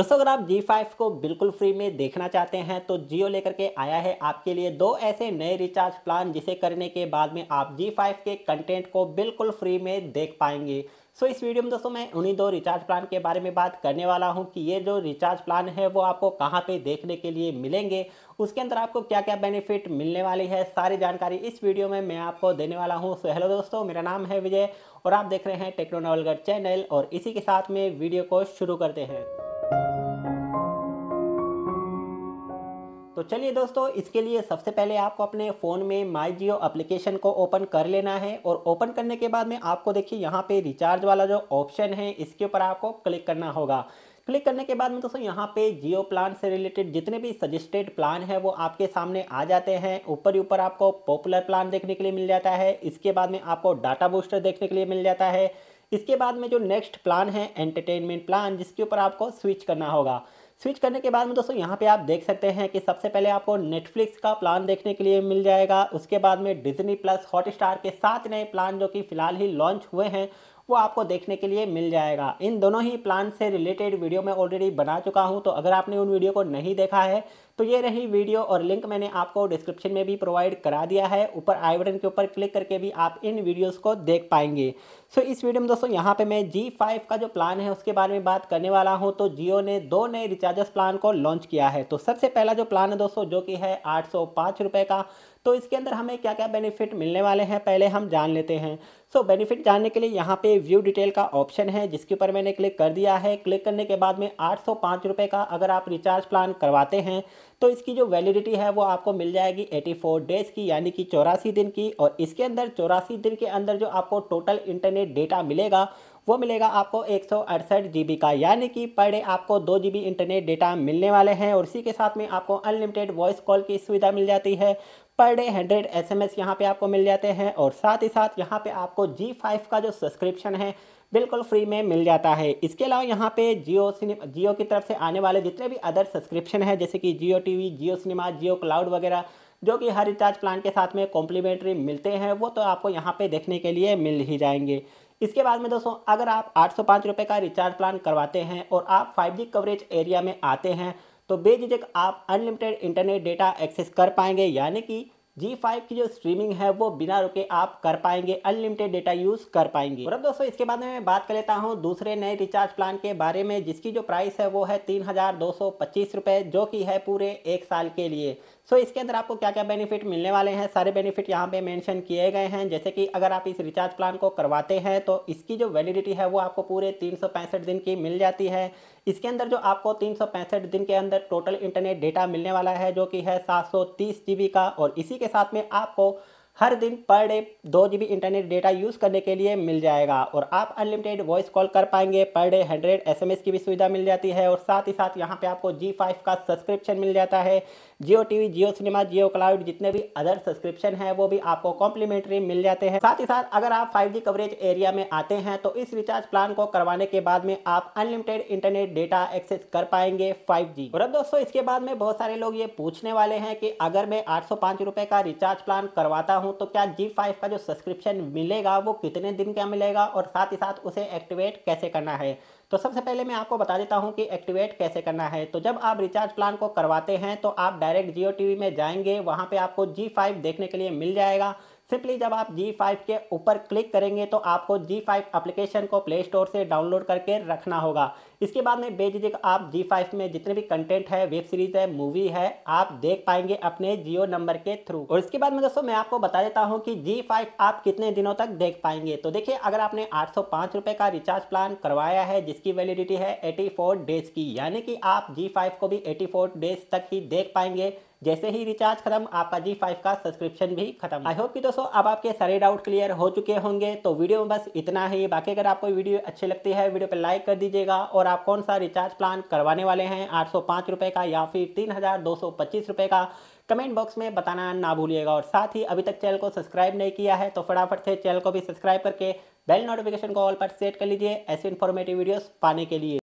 दोस्तों अगर आप G5 को बिल्कुल फ्री में देखना चाहते हैं तो जियो लेकर के आया है आपके लिए दो ऐसे नए रिचार्ज प्लान जिसे करने के बाद में आप G5 के कंटेंट को बिल्कुल फ्री में देख पाएंगे सो इस वीडियो में दोस्तों मैं उन्हीं दो रिचार्ज प्लान के बारे में बात करने वाला हूं कि ये जो रिचार्ज प्लान है वो आपको कहाँ पर देखने के लिए मिलेंगे उसके अंदर आपको क्या क्या बेनिफिट मिलने वाली है सारी जानकारी इस वीडियो में मैं आपको देने वाला हूँ सो हेलो दोस्तों मेरा नाम है विजय और आप देख रहे हैं टेक्नो चैनल और इसी के साथ में वीडियो को शुरू करते हैं तो चलिए दोस्तों इसके लिए सबसे पहले आपको अपने फ़ोन में माई जियो अप्लीकेशन को ओपन कर लेना है और ओपन करने के बाद में आपको देखिए यहाँ पे रिचार्ज वाला जो ऑप्शन है इसके ऊपर आपको क्लिक करना होगा क्लिक करने के बाद में दोस्तों यहाँ पे जियो प्लान से रिलेटेड जितने भी सजेस्टेड प्लान है वो आपके सामने आ जाते हैं ऊपर ही ऊपर आपको पॉपुलर प्लान देखने के लिए मिल जाता है इसके बाद में आपको डाटा बूस्टर देखने के लिए मिल जाता है इसके बाद में जो नेक्स्ट प्लान है एंटरटेनमेंट प्लान जिसके ऊपर आपको स्विच करना होगा स्विच करने के बाद में दोस्तों यहाँ पे आप देख सकते हैं कि सबसे पहले आपको नेटफ्लिक्स का प्लान देखने के लिए मिल जाएगा उसके बाद में डिजनी प्लस हॉट स्टार के सात नए प्लान जो कि फ़िलहाल ही लॉन्च हुए हैं वो आपको देखने के लिए मिल जाएगा इन दोनों ही प्लान से रिलेटेड वीडियो मैं ऑलरेडी बना चुका हूँ तो अगर आपने उन वीडियो को नहीं देखा है तो ये रही वीडियो और लिंक मैंने आपको डिस्क्रिप्शन में भी प्रोवाइड करा दिया है ऊपर आई बटन के ऊपर क्लिक करके भी आप इन वीडियोस को देख पाएंगे सो इस वीडियो में दोस्तों यहाँ पे मैं जी फाइव का जो प्लान है उसके बारे में बात करने वाला हूँ तो जियो ने दो नए रिचार्जेस प्लान को लॉन्च किया है तो सबसे पहला जो प्लान है दोस्तों जो कि है आठ रुपए का तो इसके अंदर हमें क्या क्या बेनिफिट मिलने वाले हैं पहले हम जान लेते हैं सो so, बेनिफिट जानने के लिए यहाँ पे व्यू डिटेल का ऑप्शन है जिसके ऊपर मैंने क्लिक कर दिया है क्लिक करने के बाद में आठ सौ का अगर आप रिचार्ज प्लान करवाते हैं तो इसकी जो वैलिडिटी है वो आपको मिल जाएगी 84 डेज की यानी कि चौरासी दिन की और इसके अंदर चौरासी दिन के अंदर जो आपको टोटल इंटरनेट डेटा मिलेगा वो मिलेगा आपको एक सौ का यानी कि पर डे आपको दो जी इंटरनेट डेटा मिलने वाले हैं और इसी के साथ में आपको अनलिमिटेड वॉइस कॉल की सुविधा मिल जाती है per day hundred S M यहाँ पर आपको मिल जाते हैं और साथ ही साथ यहाँ पे आपको जी फाइव का जो सब्सक्रिप्शन है बिल्कुल फ्री में मिल जाता है इसके अलावा यहाँ पे जियो सिनेमा जियो की तरफ से आने वाले जितने भी अदर सब्सक्रिप्शन है जैसे कि Jio TV Jio cinema Jio cloud वगैरह जो कि हर रिचार्ज प्लान के साथ में कॉम्प्लीमेंट्री मिलते हैं वो तो आपको यहाँ पे देखने के लिए मिल ही जाएंगे इसके बाद में दोस्तों अगर आप आठ सौ का रिचार्ज प्लान करवाते हैं और आप 5G कवरेज एरिया में आते हैं तो बेझिझक आप अनलिमिटेड इंटरनेट डेटा एक्सेस कर पाएंगे यानी कि जी फाइव की जो स्ट्रीमिंग है वो बिना रुके आप कर पाएंगे अनलिमिटेड डेटा यूज कर पाएंगे और अब दोस्तों इसके बाद में मैं बात कर लेता हूँ दूसरे नए रिचार्ज प्लान के बारे में जिसकी जो प्राइस है वो है तीन हजार दो सौ पच्चीस जो की है पूरे एक साल के लिए सो so, इसके अंदर आपको क्या क्या बेनिफिट मिलने वाले हैं सारे बेनिफिट यहाँ पे मेंशन किए गए हैं जैसे कि अगर आप इस रिचार्ज प्लान को करवाते हैं तो इसकी जो वैलिडिटी है वो आपको पूरे तीन दिन की मिल जाती है इसके अंदर जो आपको तीन दिन के अंदर टोटल इंटरनेट डेटा मिलने वाला है जो कि है सात सौ का और इसी के साथ में आपको हर दिन पर डे दो जी इंटरनेट डेटा यूज़ करने के लिए मिल जाएगा और आप अनलिमिटेड वॉइस कॉल कर पाएंगे पर डे हंड्रेड एस की भी सुविधा मिल जाती है और साथ ही साथ यहाँ पे आपको जी फाइव का सब्सक्रिप्शन मिल जाता है Jio TV Jio cinema Jio cloud जितने भी अदर सब्सक्रिप्शन है वो भी आपको कॉम्प्लीमेंट्री मिल जाते हैं साथ ही साथ अगर आप फाइव कवरेज एरिया में आते हैं तो इस रिचार्ज प्लान को करवाने के बाद में आप अनलिमिटेड इंटरनेट डेटा एक्सेस कर पाएंगे फाइव और अब दोस्तों इसके बाद में बहुत सारे लोग ये पूछने वाले हैं कि अगर मैं आठ सौ का रिचार्ज प्लान करवाता हूँ हूँ तो क्या जी फाइव का जो सब्सक्रिप्शन मिलेगा वो कितने दिन का मिलेगा और साथ ही साथ उसे एक्टिवेट कैसे करना है तो सबसे पहले मैं आपको बता देता हूँ कि एक्टिवेट कैसे करना है तो जब आप रिचार्ज प्लान को करवाते हैं तो आप डायरेक्ट जियो टीवी में जाएंगे वहाँ पर आपको जी फाइव देखने के लिए मिल जाएगा सिंपली जब आप G5 के ऊपर क्लिक करेंगे तो आपको G5 एप्लीकेशन को प्ले स्टोर से डाउनलोड करके रखना होगा इसके बाद में बेझिझक आप G5 में जितने भी कंटेंट है वेब सीरीज है मूवी है आप देख पाएंगे अपने जियो नंबर के थ्रू और इसके बाद में दोस्तों मैं आपको बता देता हूँ कि G5 आप कितने दिनों तक देख पाएंगे तो देखिए अगर आपने आठ रुपए का रिचार्ज प्लान करवाया है जिसकी वैलिडिटी है एटी डेज की यानी कि आप जी को भी एटी डेज तक ही देख पाएंगे जैसे ही रिचार्ज खत्म आपका जी फाइव का सब्सक्रिप्शन भी खत्म आई होप कि दोस्तों अब आपके सारे डाउट क्लियर हो चुके होंगे तो वीडियो में बस इतना ही बाकी अगर आपको वीडियो अच्छी लगती है वीडियो पर लाइक कर दीजिएगा और आप कौन सा रिचार्ज प्लान करवाने वाले हैं आठ का या फिर तीन का कमेंट बॉक्स में बताना ना भूलिएगा और साथ ही अभी तक चैनल को सब्सक्राइब नहीं किया है तो फटाफट से चैनल को भी सब्सक्राइब करके बेल नोटिफिकेशन को ऑल पर सेट कर लीजिए ऐसे इन्फॉर्मेटिव वीडियोस पाने के लिए